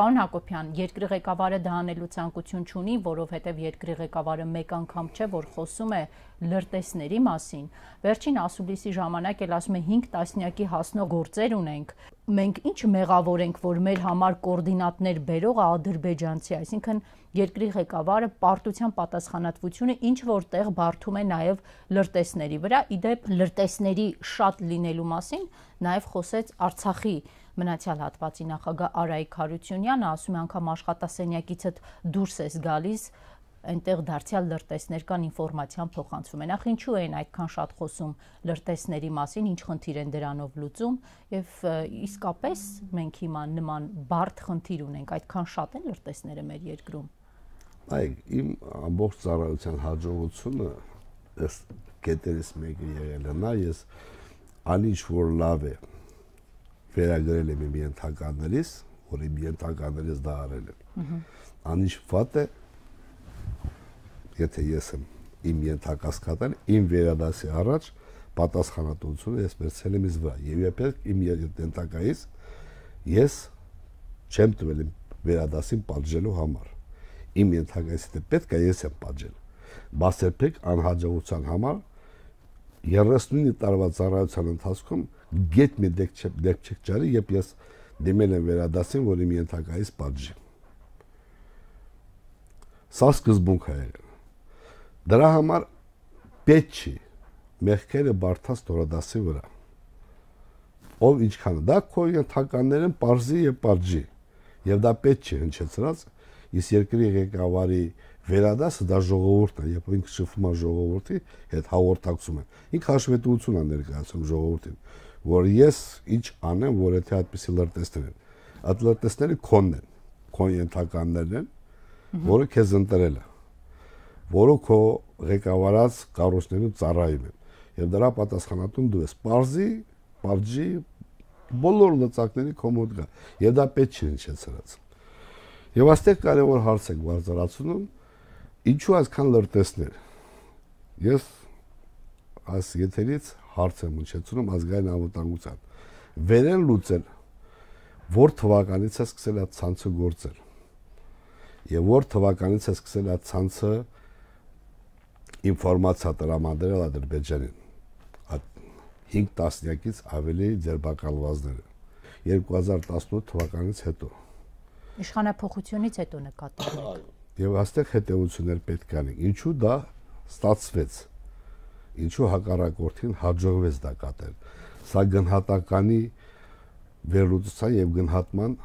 Պարոն Հակոբյան, երկրի ղեկավարը դա անելու ցանկություն չունի, որովհետև երկրի ղեկավարը մեկ անգամ չէ, որ խոսում է լրտեսների մասին։ Վերջին ասուլիսի ժամանակ էլ ասում է 5 տասնյակի հասնող գործեր ունենք։ Մենք ինչ մեղավոր ենք, որ մեր համար կոորդինատներ բերող ադրբեջանցի, այսինքն երկրի ղեկավարը պարտության պատասխանատվությունը ինչ որտեղ բարթում է նաև լրտեսների վրա։ Իդեպ լրտեսների շատ լինելու մասին նաև խոսեց Արցախի մնացյալ հատվածի նախագահ Արայիկ Խարությունյանը, ասում է անգամ աշխատասենյակիցդ դուրս ես գալիս, այնտեղ դարձյալ լրտեսներ կան ինֆորմացիան փոխանցվում են։ Ախ ինչու են այդքան շատ խոսում լրտեսների մասին, ինչ խնդիր են դրանով լուծում եւ իսկապես մենք հիմա նման բարդ խնդիր ունենք, այդքան շատ են լրտեսները մեր երկրում։ Այ իմ ամբողջ ծառայության հաջողությունը ըստ կետերից մեկը եղել է նա, ես անինչ որ լավ է վերագրել եմ իմ ենթականներից, որ իմ ենթականներից դա արել եմ։ Անինչ վատ է, եթե ես եմ իմ ենթակասկածել, իմ վերադասի առաջ պատասխանատվությունը ես վերցրել եմ իզ վրա։ Եվ իբրև իմ ենթակայից ես չեմ տվել իմ վերադասին պատժելու համար։ Իմ ենթակայից դե պետք է ես եմ պատժել։ Բայց երբեք անհաջողության համար 39 տարվա ծառայության ընթացքում գետ մի դեք չեք դեք չեք ճարի, երբ ես դիմել եմ վերադասին, որ իմ ենթակայից պատժի։ Սա սկզբունք է եղել Դրա համար պետք չի մեղքերը բարթած դորադասի վրա։ Ով ինչքան դա քո ենթականներն parzi եւ parji։ Եվ դա պետք չի հնչեցրած, իսկ երկրի ղեկավարի վերադասը դա ժողովուրդն է, երբ ինքը շփվում է ժողովրդի հետ հաղորդակցում է։ Ինք հաշվետվություն է ներկայացնում ժողովրդին, որ ես ինչ անեմ, որ եթե այդպեսի լրտեսներ են։ Այդ լրտեսները քոնն են, քոն ենթականներն են, որը քեզ ընտրել է որոնք քո ղեկավարած կառույցներում ծառայում են եւ դրա պատասխանատուն դու ես parzi parji բոլոր լծակների քո մոտ գա եւ դա պետք չի հնչեցրած եւ աստեղ կարեւոր հարց է բարձրացնում ինչու այսքան լրտեսներ ես այս եթերից հարց եմ հնչեցնում ազգային անվտանգության վերեն լուծել որ թվականից է սկսել այդ ցանցը գործել եւ որ թվականից է սկսել այդ ցանցը գործել ինֆորմացիա տրամադրել Ադրբեջանին այդ 5 տասնյակից ավելի ձերբակալվածները 2018 թվականից հետո իշխանապողությունից հետո նկատել եք եւ հաստեղ հետեւություններ պետք անին ինչու դա ստացվեց ինչու հակառակորդին հաջողվեց դա կատել սա գնահատականի վերլուծության եւ գնահատման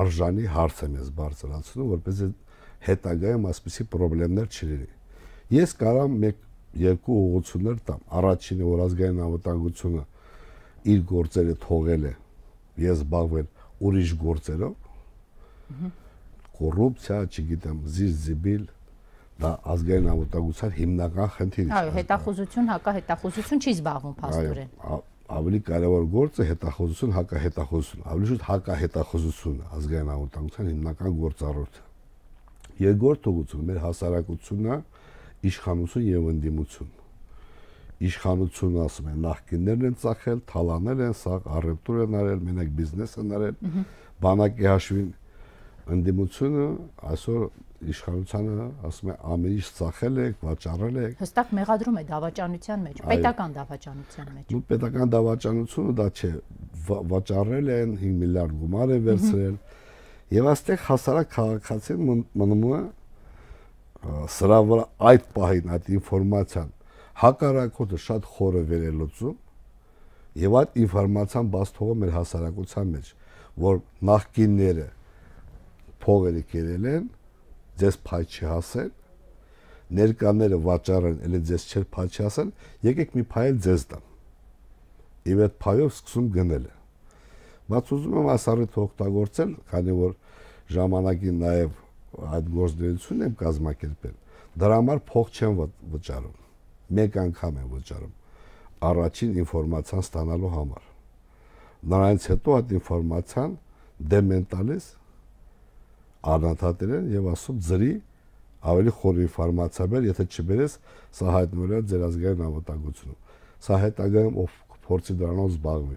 արժանի հարց է մեզ բարձրացնում որպես հետագայում այսպիսի խնդիրներ չլինի Ես կարամ մեկ երկու ուղղություններ տամ։ Առաջինը որ ազգային անվտանգությունը իր գործերը թողել է, ես զբաղվել ուրիշ գործերով։ Կոռուպցիա, չգիտեմ, զիզիբիլ, դա ազգային անվտանգության հիմնական խնդիրն է։ Այո, հետախուզություն, հակահետախուզություն չի զբաղվում փաստորեն։ Ավելի կարևոր գործը հետախուզություն, հակահետախուզություն, ավելի շուտ հակահետախուզությունը ազգային անվտանգության հիմնական գործառույթը։ Երկրորդ ուղղությունը մեր հասարակությունը իշխանություն եւ ընդդիմություն։ Իշխանություն ասում են նախկիններն են ծախել, թալաներ են սաղ, առևտուր են արել, մենակ բիզնես են արել։ Բանակի հաշվին ընդդիմությունը այսօր իշխանությանը ասում է ամեն ինչ ծախել եք, վաճառել եք։ Հստակ մեղադրում է դավաճանության մեջ, պետական դավաճանության մեջ։ Ու պետական դավաճանությունը դա չէ, վաճառել են 5 միլիարդ գումար է վերցրել։ Եվ այստեղ հասարակ քաղաքացին մնում է մն, մն, մն, մն, մն, մն, մն, մն, սրա վրա այդ պահին այդ ինֆորմացիան հակառակորդը շատ խորը վերելուցում եւ այդ ինֆորմացիան բաց թողում մեր հասարակության մեջ, որ նախկինները փողերը կերել են, ձեզ փայ չհասել, ներկաները վաճառեն, ելը ձեզ չէր փայ չհասել, եկեք մի փայել ձեզ տամ։ Եվ այդ փայով սկսում գնելը։ Բայց ուզում եմ այս առիթը օգտագործել, քանի որ ժամանակին նաև այդ գործունեությունն եմ կազմակերպել։ Դրա համար փող չեմ վճարում։ Մեկ անգամ եմ վճարում առաջին ինֆորմացիան ստանալու համար։ Նրանից հետո այդ ինֆորմացիան դեմենտալիս առնաթատերեն եւ ասում ծրի ավելի խոր ինֆորմացիա բեր, եթե չբերես, սա հայտնվել է ձեր ազգային անվտանգությունում։ Սա հետագայում ով փորձի դրանով զբաղվի։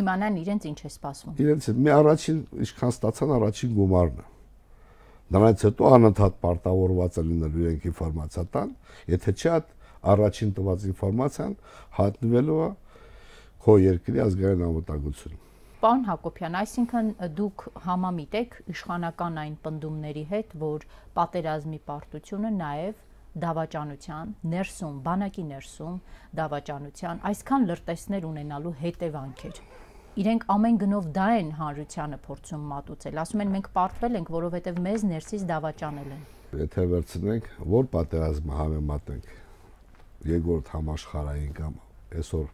Իմանան իրենց ինչ է սպասվում։ Իրենց մի առաջին ինչքան ստացան առաջին գումարն է։ Դրանից հետո անընդհատ պարտավորված է լինել իրենք ինֆորմացիա տան, եթե չէ այդ առաջին տված ինֆորմացիան հատնվելու է քո երկրի ազգային անվտանգությունում։ Պարոն Հակոբյան, այսինքն դուք համամիտ եք իշխանական այն ընդդումների հետ, որ պատերազմի պարտությունը նաև դավաճանության ներսում, բանակի ներսում դավաճանության այսքան լրտեսներ ունենալու հետևանք էր իրենք ամեն գնով դա են հանրությանը փորձում մատուցել։ Ասում են մենք պարտվել ենք, որովհետև մեզ ներսից դավաճանել են։ Եթե վերցնենք, որ պատերազմը համեմատնենք երկրորդ համաշխարհային կամ այսօր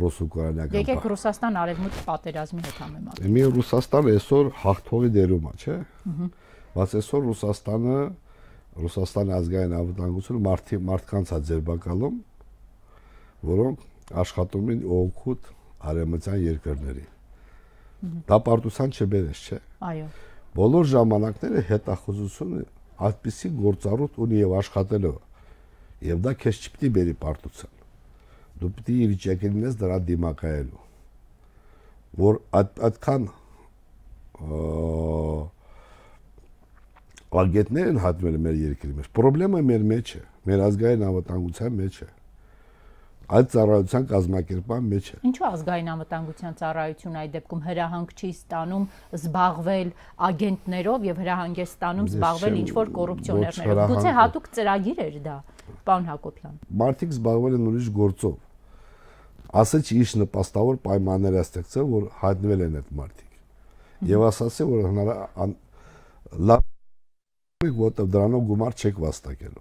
ռուս-ուկրաինական Եկեք Ռուսաստան արևմուտք պատերազմի հետ համեմատենք։ Մի Ռուսաստանը այսօր հաղթողի դերում է, չէ՞։ Բայց այսօր Ռուսաստանը Ռուսաստանի ազգային անվտանգությունը մարդի մարդկանց է ձերբակալում, որոնք աշխատում են օգուտ արևմտյան երկրների։ Դա պարտության չբերես, չէ։ Այո։ Բոլոր ժամանակները հետախուզությունը այդպիսի գործառույթ ունի եւ աշխատելու։ Եվ դա քեզ չպիտի բերի պարտության։ Դու պիտի ի վիճակի լինես դրա դիմակայելու։ Որ այդ այդքան ագետներ են հատվել մեր երկրի մեջ։ Պրոբլեմը մեր մեջ է, մեր ազգային անվտանգության մեջ է։ Ա, այդ ծառայության կազմակերպման մեջ է։ Ինչու ազգային անվտանգության ծառայությունը այդ դեպքում հրահանգ չի ստանում զբաղվել ագենտներով եւ հրահանգ է ստանում զբաղվել ինչ որ կոռուպցիոներներով։ Գուցե հատուկ ծրագիր էր դա, պարոն Հակոբյան։ Մարդիկ զբաղվել են ուրիշ գործով։ Ասեցի իշ նպաստավոր պայմաններ է ստեղծել, որ հայտնվել են այդ մարդիկ։ Եվ ասացի, որ հնարավոր լավ որտեղ դրանով գումար չեք վաստակելու։